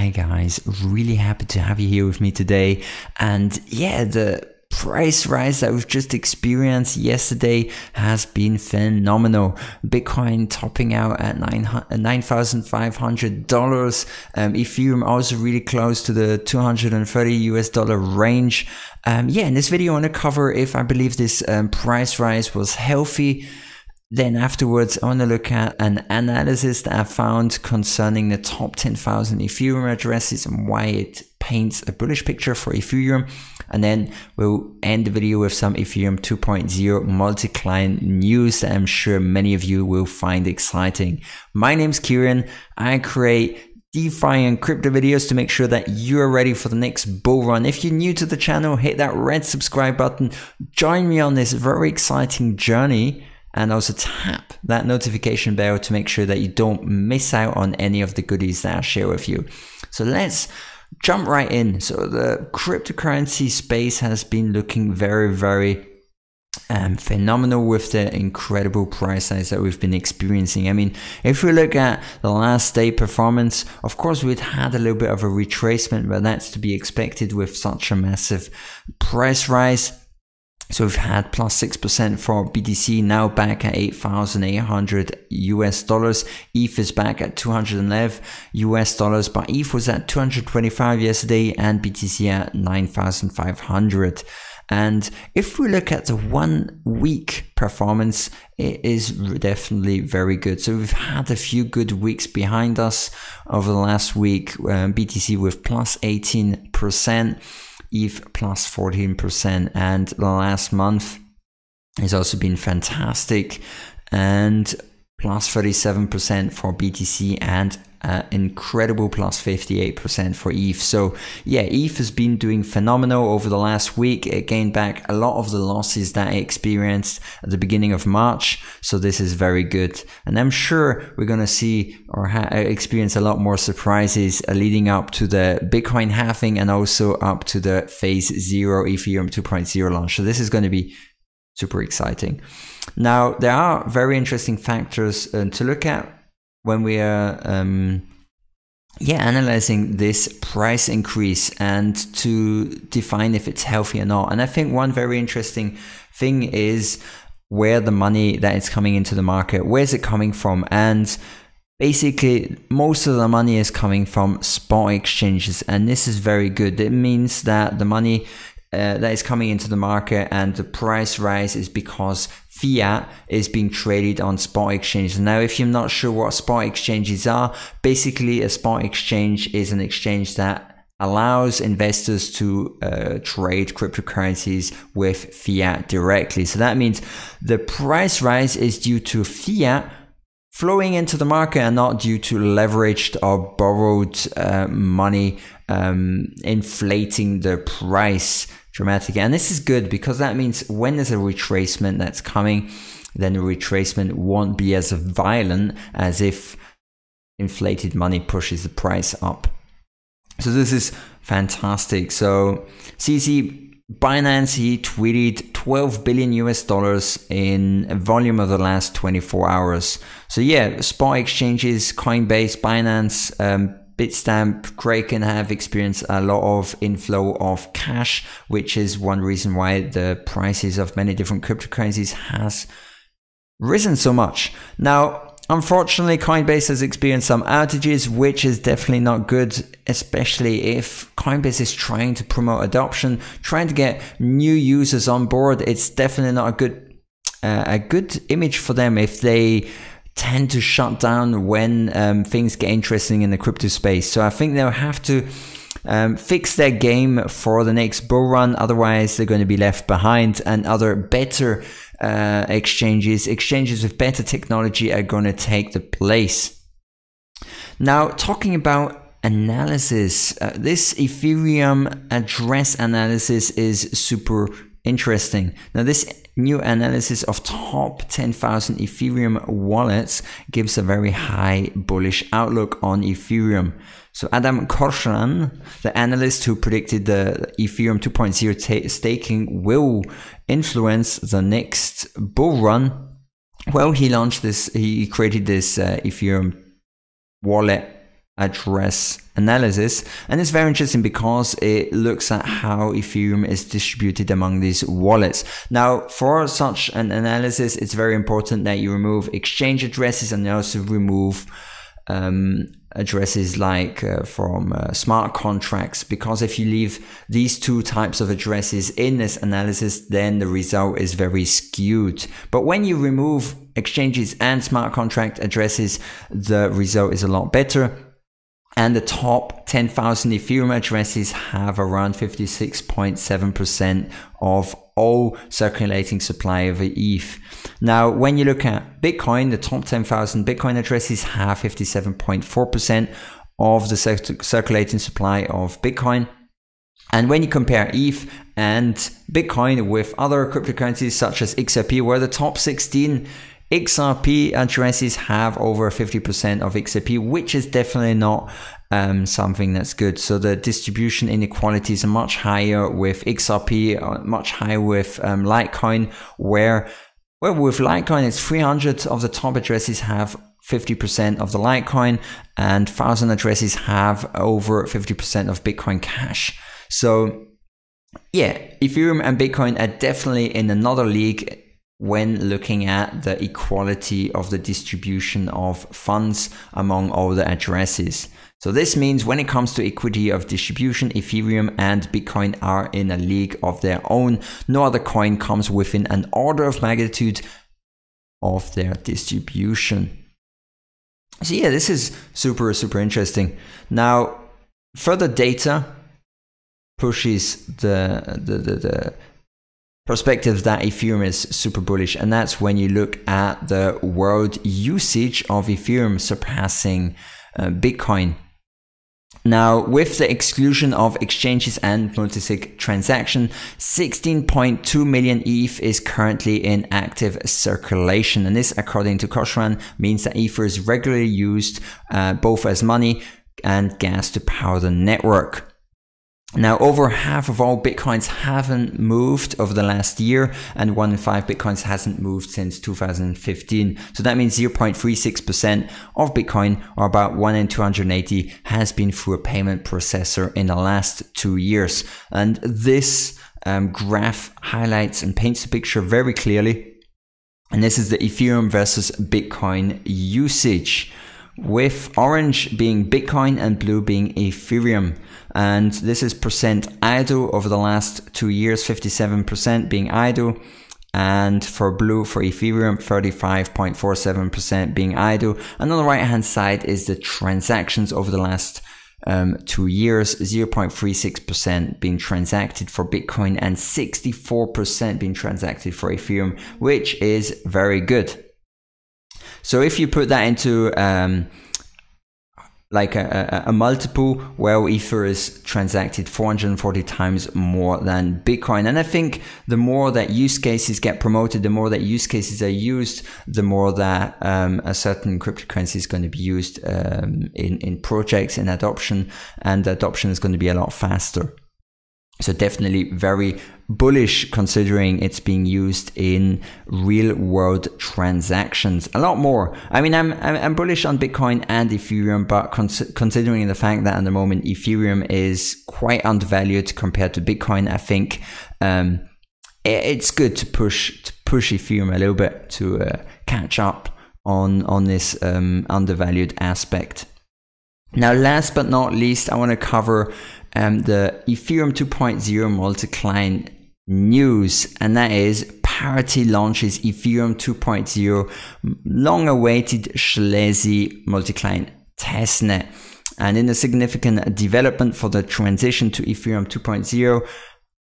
Hi guys, really happy to have you here with me today. And yeah, the price rise that we've just experienced yesterday has been phenomenal. Bitcoin topping out at $9,500. Uh, um, Ethereum also really close to the 230 US dollar range. Um, yeah, in this video, I want to cover if I believe this um, price rise was healthy then afterwards, I want to look at an analysis that I found concerning the top 10,000 Ethereum addresses and why it paints a bullish picture for Ethereum. And then we'll end the video with some Ethereum 2.0 multi-client news that I'm sure many of you will find exciting. My name's Kieran. I create DeFi and crypto videos to make sure that you are ready for the next bull run. If you're new to the channel, hit that red subscribe button. Join me on this very exciting journey and also tap that notification bell to make sure that you don't miss out on any of the goodies that I share with you. So let's jump right in. So the cryptocurrency space has been looking very, very um, phenomenal with the incredible price size that we've been experiencing. I mean, if we look at the last day performance, of course, we'd had a little bit of a retracement, but that's to be expected with such a massive price rise. So we've had plus 6% for BTC now back at 8,800 US dollars. ETH is back at 211 US dollars, but ETH was at 225 yesterday and BTC at 9,500. And if we look at the one week performance, it is definitely very good. So we've had a few good weeks behind us over the last week. Um, BTC with plus 18%. ETH plus 14%. And the last month has also been fantastic and plus 37% for BTC and uh, incredible plus 58% for ETH. So yeah, ETH has been doing phenomenal over the last week. It gained back a lot of the losses that it experienced at the beginning of March. So this is very good. And I'm sure we're going to see or uh, experience a lot more surprises uh, leading up to the Bitcoin halving and also up to the phase zero Ethereum 2.0 launch. So this is going to be super exciting. Now, there are very interesting factors uh, to look at when we are um, yeah analyzing this price increase and to define if it's healthy or not and i think one very interesting thing is where the money that is coming into the market where's it coming from and basically most of the money is coming from spot exchanges and this is very good it means that the money uh, that is coming into the market and the price rise is because fiat is being traded on spot exchanges. Now, if you're not sure what spot exchanges are, basically a spot exchange is an exchange that allows investors to uh, trade cryptocurrencies with fiat directly. So that means the price rise is due to fiat flowing into the market and not due to leveraged or borrowed uh, money um, inflating the price dramatic. And this is good because that means when there's a retracement that's coming, then the retracement won't be as violent as if inflated money pushes the price up. So this is fantastic. So CZ Binance, he tweeted 12 billion US dollars in volume of the last 24 hours. So yeah, spot exchanges, Coinbase, Binance, um, Bitstamp, Kraken have experienced a lot of inflow of cash, which is one reason why the prices of many different cryptocurrencies has risen so much. Now, unfortunately, Coinbase has experienced some outages, which is definitely not good, especially if Coinbase is trying to promote adoption, trying to get new users on board. It's definitely not a good uh, a good image for them if they tend to shut down when um, things get interesting in the crypto space. So I think they'll have to um, fix their game for the next bull run. Otherwise, they're going to be left behind, and other better uh, exchanges, exchanges with better technology, are going to take the place. Now, talking about analysis, uh, this Ethereum address analysis is super Interesting. Now, this new analysis of top 10,000 Ethereum wallets gives a very high bullish outlook on Ethereum. So, Adam Korshran, the analyst who predicted the Ethereum 2.0 staking will influence the next bull run, well, he launched this, he created this uh, Ethereum wallet address analysis. And it's very interesting because it looks at how Ethereum is distributed among these wallets. Now, for such an analysis, it's very important that you remove exchange addresses and also remove um, addresses like uh, from uh, smart contracts because if you leave these two types of addresses in this analysis then the result is very skewed but when you remove exchanges and smart contract addresses the result is a lot better and the top 10,000 Ethereum addresses have around 56.7% of all circulating supply of ETH. Now, when you look at Bitcoin, the top 10,000 Bitcoin addresses have 57.4% of the circulating supply of Bitcoin. And when you compare ETH and Bitcoin with other cryptocurrencies such as XRP, where the top 16 XRP addresses have over 50% of XRP, which is definitely not um, something that's good. So the distribution inequalities are much higher with XRP, uh, much higher with um, Litecoin, where well, with Litecoin, it's 300 of the top addresses have 50% of the Litecoin and 1000 addresses have over 50% of Bitcoin Cash. So yeah, Ethereum and Bitcoin are definitely in another league when looking at the equality of the distribution of funds among all the addresses. So this means when it comes to equity of distribution, Ethereum and Bitcoin are in a league of their own. No other coin comes within an order of magnitude of their distribution. So yeah, this is super, super interesting. Now, further data pushes the, the, the, the perspective that Ethereum is super bullish. And that's when you look at the world usage of Ethereum surpassing uh, Bitcoin. Now, with the exclusion of exchanges and multisig transaction, 16.2 million ETH is currently in active circulation. And this, according to Koshran, means that Ether is regularly used uh, both as money and gas to power the network. Now, over half of all Bitcoins haven't moved over the last year, and one in five Bitcoins hasn't moved since 2015. So that means 0.36% of Bitcoin, or about 1 in 280, has been through a payment processor in the last two years. And this um, graph highlights and paints the picture very clearly. And this is the Ethereum versus Bitcoin usage with orange being Bitcoin and blue being Ethereum. And this is percent idle over the last two years, 57% being idle. And for blue, for Ethereum, 35.47% being idle. And on the right hand side is the transactions over the last um, two years, 0.36% being transacted for Bitcoin and 64% being transacted for Ethereum, which is very good. So if you put that into um, like a, a, a, multiple where ether is transacted 440 times more than bitcoin and i think the more that use cases get promoted the more that use cases are used the more that um, a certain cryptocurrency is going to be used um, in, in projects in adoption and adoption is going to be a lot faster so definitely very bullish considering it's being used in real world transactions a lot more. I mean, I'm, I'm, I'm bullish on Bitcoin and Ethereum, but considering the fact that at the moment Ethereum is quite undervalued compared to Bitcoin, I think um, it, it's good to push to push Ethereum a little bit to uh, catch up on on this um, undervalued aspect. Now, last but not least, I want to cover um, the Ethereum 2.0 multi-client news, and that is Parity launches Ethereum 2.0 long awaited Schlesi multi-client testnet. And in a significant development for the transition to Ethereum 2.0,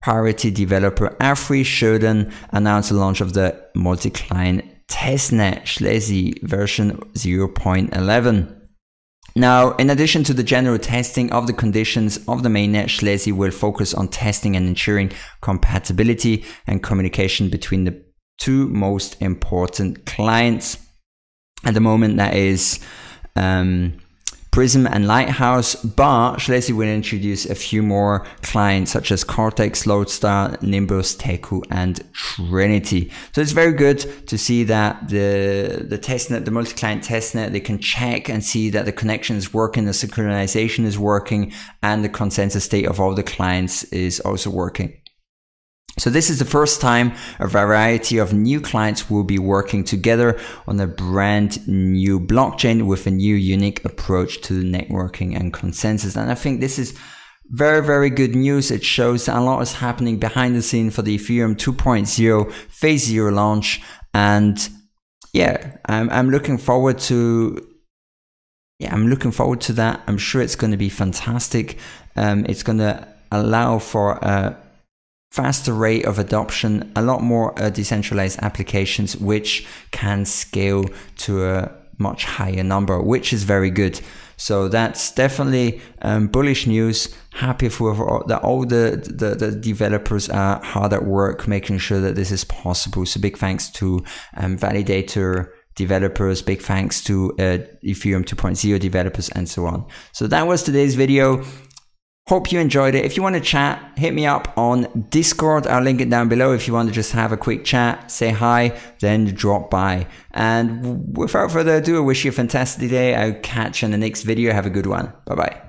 Parity developer Afri Shurden announced the launch of the multi-client testnet Schlesi version 0.11. Now, in addition to the general testing of the conditions of the mainnet, Schlesi will focus on testing and ensuring compatibility and communication between the two most important clients. At the moment, that is um, Prism and Lighthouse, but Schlesi will introduce a few more clients such as Cortex, Loadstar, Nimbus, Teku, and Trinity. So it's very good to see that the, the testnet, the multi-client testnet, they can check and see that the connection is working, the synchronization is working, and the consensus state of all the clients is also working. So this is the first time a variety of new clients will be working together on a brand new blockchain with a new unique approach to networking and consensus. And I think this is very, very good news. It shows a lot is happening behind the scene for the Ethereum 2.0 phase zero launch. And yeah, I'm, I'm looking forward to yeah, I'm looking forward to that. I'm sure it's going to be fantastic. Um, it's going to allow for a faster rate of adoption, a lot more uh, decentralized applications, which can scale to a much higher number, which is very good. So that's definitely um, bullish news. Happy for, for that all the, the, the, developers are hard at work making sure that this is possible. So big thanks to um, Validator developers. Big thanks to uh, Ethereum 2.0 developers and so on. So that was today's video. Hope you enjoyed it. If you want to chat, hit me up on Discord. I'll link it down below if you want to just have a quick chat, say hi, then drop by. And without further ado, I wish you a fantastic day. I'll catch you in the next video. Have a good one. Bye bye.